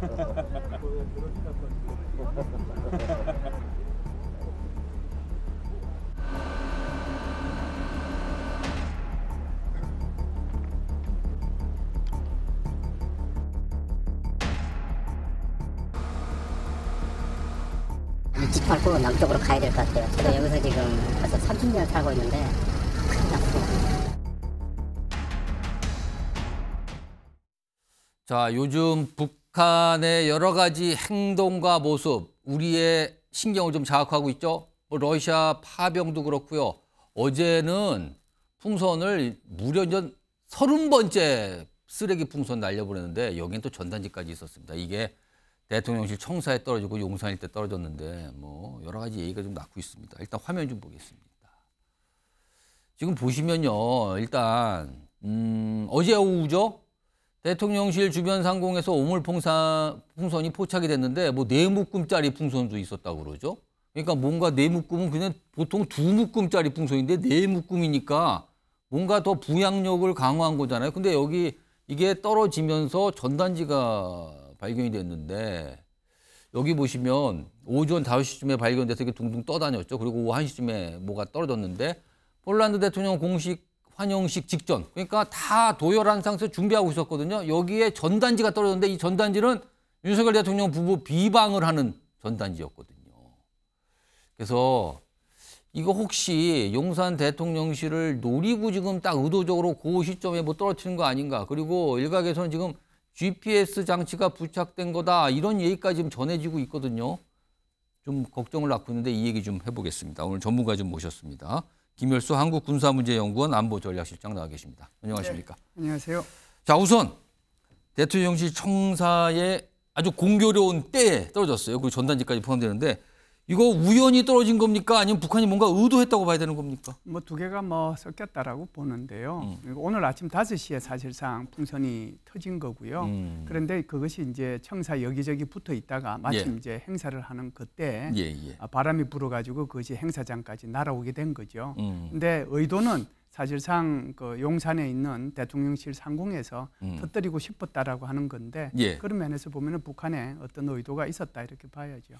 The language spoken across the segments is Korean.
집 밟고 남쪽으로 가야 될 것 같아요. 제가 여기서 지금 벌써 30년 살고 있는데 자, 요즘 북 북한의 여러 가지 행동과 모습 우리의 신경을 좀 자극하고 있죠. 뭐 러시아 파병도 그렇고요. 어제는 풍선을 무려 전 서른 번째 쓰레기 풍선 날려버렸는데 여기엔 또 전단지까지 있었습니다. 이게 대통령실 청사에 떨어지고 용산 일때 떨어졌는데 뭐 여러 가지 얘기가 좀 나고 있습니다. 일단 화면 좀 보겠습니다. 지금 보시면요. 일단 음, 어제 오후죠. 대통령실 주변 상공에서 오물 풍선, 풍선이 포착이 됐는데 뭐 네 묶음짜리 풍선도 있었다고 그러죠. 그러니까 뭔가 네 묶음은 그냥 보통 두 묶음짜리 풍선인데 네 묶음이니까 뭔가 더 부양력을 강화한 거잖아요. 근데 여기 이게 떨어지면서 전단지가 발견이 됐는데 여기 보시면 오전 5시쯤에 발견돼서 이게 둥둥 떠다녔죠. 그리고 오후 1시쯤에 뭐가 떨어졌는데 폴란드 대통령 공식 한영식 직전. 그러니까 다 도열한 상태에서 준비하고 있었거든요. 여기에 전단지가 떨어졌는데 이 전단지는 윤석열 대통령 부부 비방을 하는 전단지였거든요. 그래서 이거 혹시 용산 대통령실을 노리고 지금 딱 의도적으로 고그 시점에 뭐 떨어뜨린 거 아닌가. 그리고 일각에서는 지금 GPS 장치가 부착된 거다. 이런 얘기까지 지금 전해지고 있거든요. 좀 걱정을 낳고 있는데 이 얘기 좀 해보겠습니다. 오늘 전문가 좀 모셨습니다. 김열수 한국군사문제연구원 안보전략실장 나와 계십니다. 안녕하십니까? 네, 안녕하세요. 자 우선 대통령실 청사에 아주 공교로운 때에 떨어졌어요. 그 전단지까지 포함되는데 이거 우연히 떨어진 겁니까? 아니면 북한이 뭔가 의도했다고 봐야 되는 겁니까? 뭐 두 개가 뭐 섞였다라고 보는데요. 음. 오늘 아침 5시에 사실상 풍선이 터진 거고요. 음. 그런데 그것이 이제 청사 여기저기 붙어 있다가 마침 예. 이제 행사를 하는 그때 예, 예. 아, 바람이 불어가지고 그것이 행사장까지 날아오게 된 거죠. 음. 근데 의도는 사실상 그 용산에 있는 대통령실 상공에서 음. 터뜨리고 싶었다라고 하는 건데 예. 그런 면에서 보면 북한에 어떤 의도가 있었다 이렇게 봐야죠.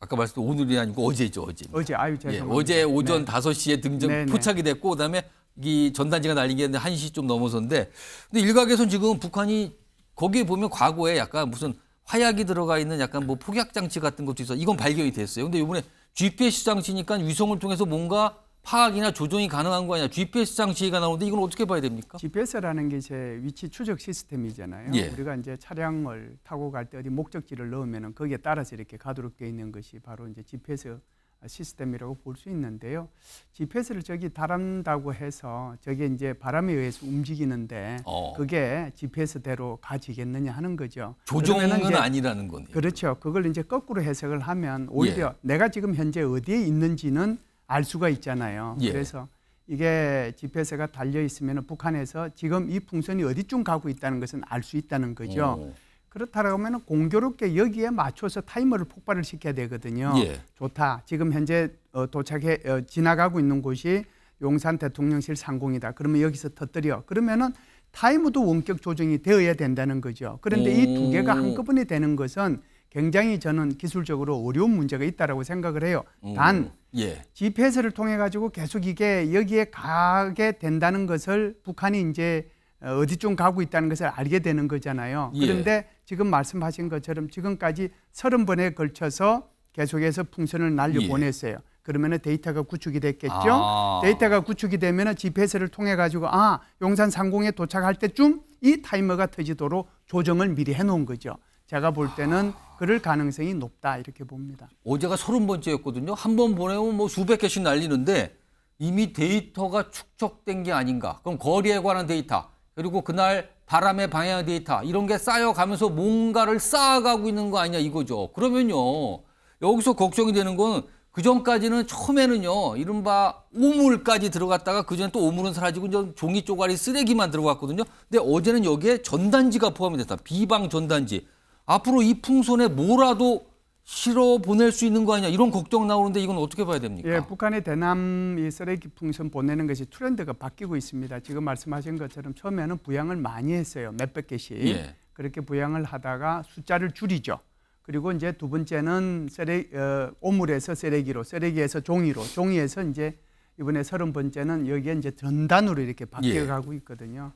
아까 말씀 드린 오늘이 아니고 어제죠 어제. 어제 아유 죄송합니다. 예, 어제 네. 오전 네. 5시에 등장 네, 포착이 됐고 그다음에 이 전단지가 날린 게 1시 좀 넘어서인데 근데 일각에서는 지금 북한이 거기에 보면 과거에 약간 무슨 화약이 들어가 있는 약간 뭐 폭약 장치 같은 것도 있어. 이건 발견이 됐어요. 근데 이번에 GPS 장치니까 위성을 통해서 뭔가 파악이나 조정이 가능한 거 아니냐. GPS 장치가 나오는데 이걸 어떻게 봐야 됩니까? GPS라는 게 제 위치 추적 시스템이잖아요. 예. 우리가 이제 차량을 타고 갈 때 어디 목적지를 넣으면 거기에 따라서 이렇게 가도록 되어 있는 것이 바로 이제 GPS 시스템이라고 볼 수 있는데요. GPS를 저기 달한다고 해서 저게 이제 바람에 의해서 움직이는데 어. 그게 GPS대로 가지겠느냐 하는 거죠. 조종은 아니라는 거네요. 그렇죠. 그걸 이제 거꾸로 해석을 하면 오히려 예. 내가 지금 현재 어디에 있는지는 알 수가 있잖아요. 예. 그래서 이게 GPS가 달려 있으면 북한에서 지금 이 풍선이 어디쯤 가고 있다는 것은 알 수 있다는 거죠. 그렇다면 라고하 공교롭게 여기에 맞춰서 타이머를 폭발을 시켜야 되거든요. 예. 좋다. 지금 현재 어, 도착해 어, 지나가고 있는 곳이 용산 대통령실 상공이다. 그러면 여기서 터뜨려. 그러면은 타이머도 원격 조정이 되어야 된다는 거죠. 그런데 이 두 개가 한꺼번에 되는 것은 굉장히 저는 기술적으로 어려운 문제가 있다라고 생각을 해요. 오, 단 예. GPS를 통해 가지고 계속 이게 여기에 가게 된다는 것을 북한이 이제 어디쯤 가고 있다는 것을 알게 되는 거잖아요. 예. 그런데 지금 말씀하신 것처럼 지금까지 서른 번에 걸쳐서 계속해서 풍선을 날려 예. 보냈어요. 그러면은 데이터가 구축이 됐겠죠. 아. 데이터가 구축이 되면은 GPS를 통해 가지고 아 용산 상공에 도착할 때쯤 이 타이머가 터지도록 조정을 미리 해놓은 거죠. 제가 볼 때는 그럴 가능성이 높다 이렇게 봅니다. 어제가 서른 번째였거든요. 한 번 보내면 뭐 수백 개씩 날리는데 이미 데이터가 축적된 게 아닌가. 그럼 거리에 관한 데이터 그리고 그날 바람의 방향 데이터 이런 게 쌓여가면서 뭔가를 쌓아가고 있는 거 아니냐 이거죠. 그러면요 여기서 걱정이 되는 건 그 전까지는 처음에는요 이른바 오물까지 들어갔다가 그 전에 또 오물은 사라지고 이제 종이 쪼가리 쓰레기만 들어갔거든요. 근데 어제는 여기에 전단지가 포함이 됐다. 비방 전단지. 앞으로 이 풍선에 뭐라도 실어 보낼 수 있는 거 아니냐 이런 걱정 나오는데 이건 어떻게 봐야 됩니까? 예, 북한의 대남 이 쓰레기 풍선 보내는 것이 트렌드가 바뀌고 있습니다. 지금 말씀하신 것처럼 처음에는 부양을 많이 했어요. 몇백 개씩. 예. 그렇게 부양을 하다가 숫자를 줄이죠. 그리고 이제 두 번째는 쓰레기 어, 오물에서 쓰레기로, 쓰레기에서 종이로, 종이에서 이제 이번에 서른 번째는 여기에 이제 전단으로 이렇게 바뀌어 예. 가고 있거든요.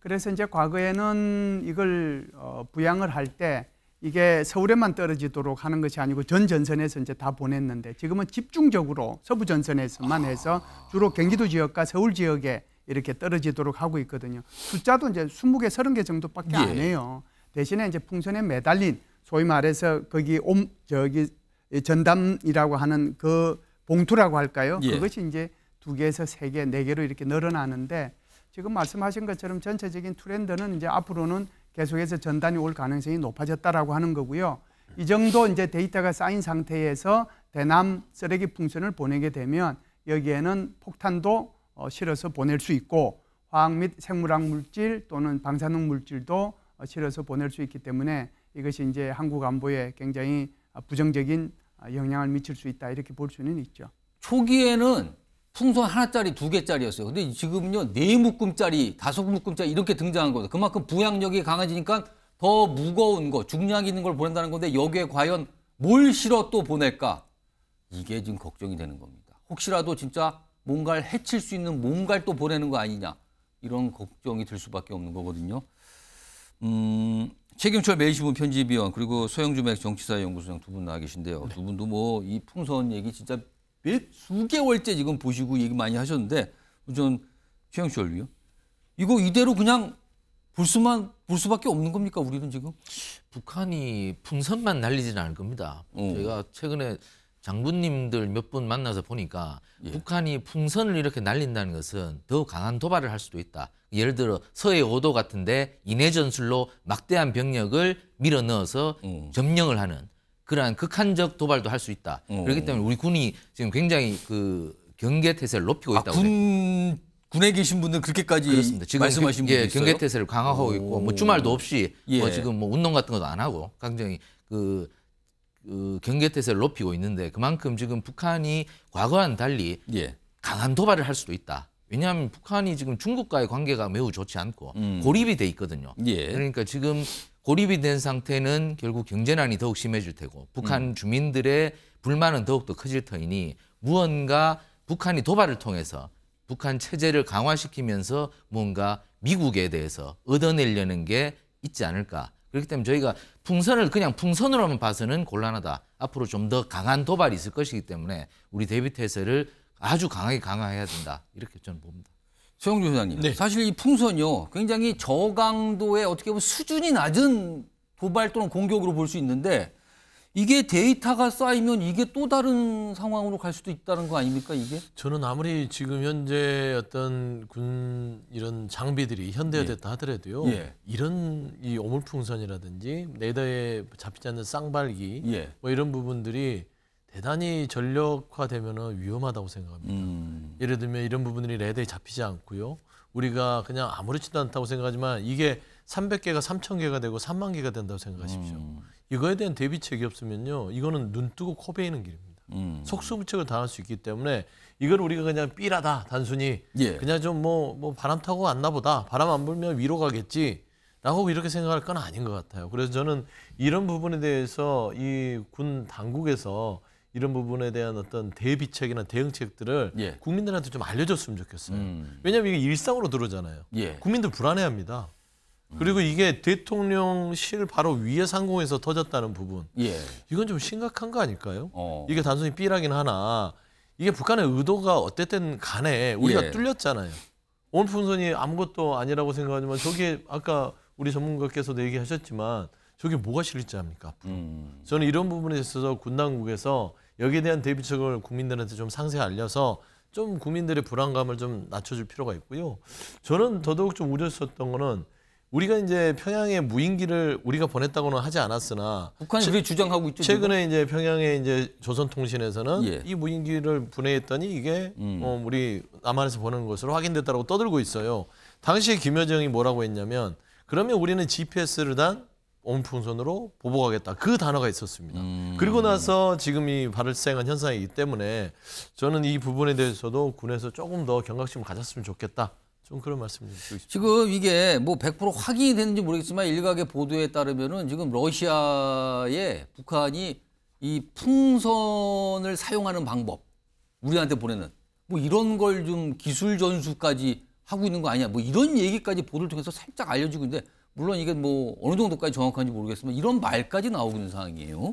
그래서 이제 과거에는 이걸 어, 부양을 할 때 이게 서울에만 떨어지도록 하는 것이 아니고 전 전선에서 이제 다 보냈는데 지금은 집중적으로 서부 전선에서만 해서 주로 경기도 지역과 서울 지역에 이렇게 떨어지도록 하고 있거든요. 숫자도 이제 20개, 30개 정도밖에 예. 안 해요. 대신에 이제 풍선에 매달린 소위 말해서 거기 옴 저기 전담이라고 하는 그 봉투라고 할까요? 예. 그것이 이제 두 개에서 세 개, 네 개로 이렇게 늘어나는데 지금 말씀하신 것처럼 전체적인 트렌드는 이제 앞으로는 계속해서 전단이 올 가능성이 높아졌다라고 하는 거고요. 이 정도 이제 데이터가 쌓인 상태에서 대남 쓰레기 풍선을 보내게 되면 여기에는 폭탄도 어, 실어서 보낼 수 있고 화학 및 생물학 물질 또는 방사능 물질도 어, 실어서 보낼 수 있기 때문에 이것이 이제 한국 안보에 굉장히 어, 부정적인 어, 영향을 미칠 수 있다 이렇게 볼 수는 있죠. 초기에는 풍선 하나짜리 두 개짜리였어요. 근데 지금은요 네 묶음짜리, 다섯 묶음짜리 이렇게 등장한 거죠. 그만큼 부양력이 강해지니까 더 무거운 거, 중량 있는 걸 보낸다는 건데 여기에 과연 뭘 실어 또 보낼까? 이게 지금 걱정이 되는 겁니다. 혹시라도 진짜 뭔가를 해칠 수 있는 뭔가를 또 보내는 거 아니냐 이런 걱정이 들 수밖에 없는 거거든요. 음, 최경철 매일신문 편집위원 그리고 소영주 맥 정치사연구소장 두 분 나와 계신데요. 네. 두 분도 뭐 이 풍선 얘기 진짜 왜일 예? 수개월째 지금 보시고 얘기 많이 하셨는데 전 최영수 원리요. 이거 이대로 그냥 볼 수만 볼 수밖에 없는 겁니까 우리는 지금? 북한이 풍선만 날리지는 않을 겁니다. 어. 희가 최근에 장군님들 몇 분 만나서 보니까 예. 북한이 풍선을 이렇게 날린다는 것은 더 강한 도발을 할 수도 있다. 예를 들어 서해 5도 같은데 인해 전술로 막대한 병력을 밀어 넣어서 어. 점령을 하는 그러한 극한적 도발도 할 수 있다. 어. 그렇기 때문에 우리 군이 지금 굉장히 그 경계 태세를 높이고 있다고 아, 군 군에 계신 분들 그렇게까지 그렇습니다. 지금 말씀하신 그, 예, 분들 경계 태세를 강화하고 있고 뭐 주말도 없이 뭐 예. 뭐 지금 뭐 운동 같은 것도 안 하고 굉장히 그, 그 경계 태세를 높이고 있는데 그만큼 지금 북한이 과거와는 달리 예. 강한 도발을 할 수도 있다. 왜냐하면 북한이 지금 중국과의 관계가 매우 좋지 않고 음. 고립이 돼 있거든요. 예. 그러니까 지금 고립이 된 상태는 결국 경제난이 더욱 심해질 테고 북한 음. 주민들의 불만은 더욱더 커질 터이니 무언가 북한이 도발을 통해서 북한 체제를 강화시키면서 뭔가 미국에 대해서 얻어내려는 게 있지 않을까. 그렇기 때문에 저희가 풍선을 그냥 풍선으로만 봐서는 곤란하다. 앞으로 좀 더 강한 도발이 있을 것이기 때문에 우리 대비 태세를 아주 강하게 강화해야 된다. 이렇게 저는 봅니다. 최영준 회장님, 네. 사실 이 풍선요 이 굉장히 저강도의 어떻게 보면 수준이 낮은 도발 또는 공격으로 볼 수 있는데 이게 데이터가 쌓이면 이게 또 다른 상황으로 갈 수도 있다는 거 아닙니까 이게? 저는 아무리 지금 현재 어떤 군 이런 장비들이 현대화됐다 예. 하더라도요 예. 이런 이 오물풍선이라든지 레더에 잡히지 않는 쌍발기 예. 뭐 이런 부분들이 대단히 전력화되면 위험하다고 생각합니다. 음. 예를 들면 이런 부분들이 레드에 잡히지 않고요. 우리가 그냥 아무렇지도 않다고 생각하지만 이게 300개가 3,000개가 되고 3만 개가 된다고 생각하십시오. 음. 이거에 대한 대비책이 없으면요. 이거는 눈 뜨고 코 베이는 길입니다. 음. 속수무책을 당할 수 있기 때문에 이걸 우리가 그냥 삐라다 단순히 예. 그냥 좀 뭐뭐 뭐 바람 타고 왔나 보다. 바람 안 불면 위로 가겠지. 라고 이렇게 생각할 건 아닌 것 같아요. 그래서 저는 이런 부분에 대해서 이 군 당국에서 이런 부분에 대한 어떤 대비책이나 대응책들을 예. 국민들한테 좀 알려줬으면 좋겠어요. 음. 왜냐하면 이게 일상으로 들어오잖아요. 예. 국민들 불안해합니다. 그리고 이게 대통령실 바로 위에 상공에서 터졌다는 부분. 예. 이건 좀 심각한 거 아닐까요? 어. 이게 단순히 삐라긴 하나 이게 북한의 의도가 어쨌든 간에 우리가 예. 뚫렸잖아요. 오늘 풍선이 아무것도 아니라고 생각하지만 저게 아까 우리 전문가께서도 얘기하셨지만 저게 뭐가 실리지입니까 앞으로. 음. 저는 이런 부분에 있어서 군 당국에서 여기에 대한 대비책을 국민들한테 좀 상세히 알려서 좀 국민들의 불안감을 좀 낮춰줄 필요가 있고요. 저는 더더욱 좀 우려했었던 거는 우리가 이제 평양에 무인기를 우리가 보냈다고는 하지 않았으나 북한이 그게 주장하고 있죠. 최근에 지금? 이제 평양에 이제 조선통신에서는 예. 이 무인기를 분해했더니 이게 음. 어, 우리 남한에서 보낸 것으로 확인됐다고 떠들고 있어요. 당시에 김여정이 뭐라고 했냐면 그러면 우리는 GPS를 단 온풍선으로 보복하겠다 그 단어가 있었습니다. 음. 그리고 나서 지금 이 발생한 현상이기 때문에 저는 이 부분에 대해서도 군에서 조금 더 경각심을 가졌으면 좋겠다. 좀 그런 말씀을 드리고 싶습니다. 지금 이게 뭐 100% 확인이 됐는지 모르겠지만 일각의 보도에 따르면은 지금 러시아에 북한이 이 풍선을 사용하는 방법 우리한테 보내는 뭐 이런 걸 좀 기술 전수까지 하고 있는 거 아니냐 뭐 이런 얘기까지 보도를 통해서 살짝 알려지고 있는데 물론 이게 뭐 어느 정도까지 정확한지 모르겠지만 이런 말까지 나오는 상황이에요.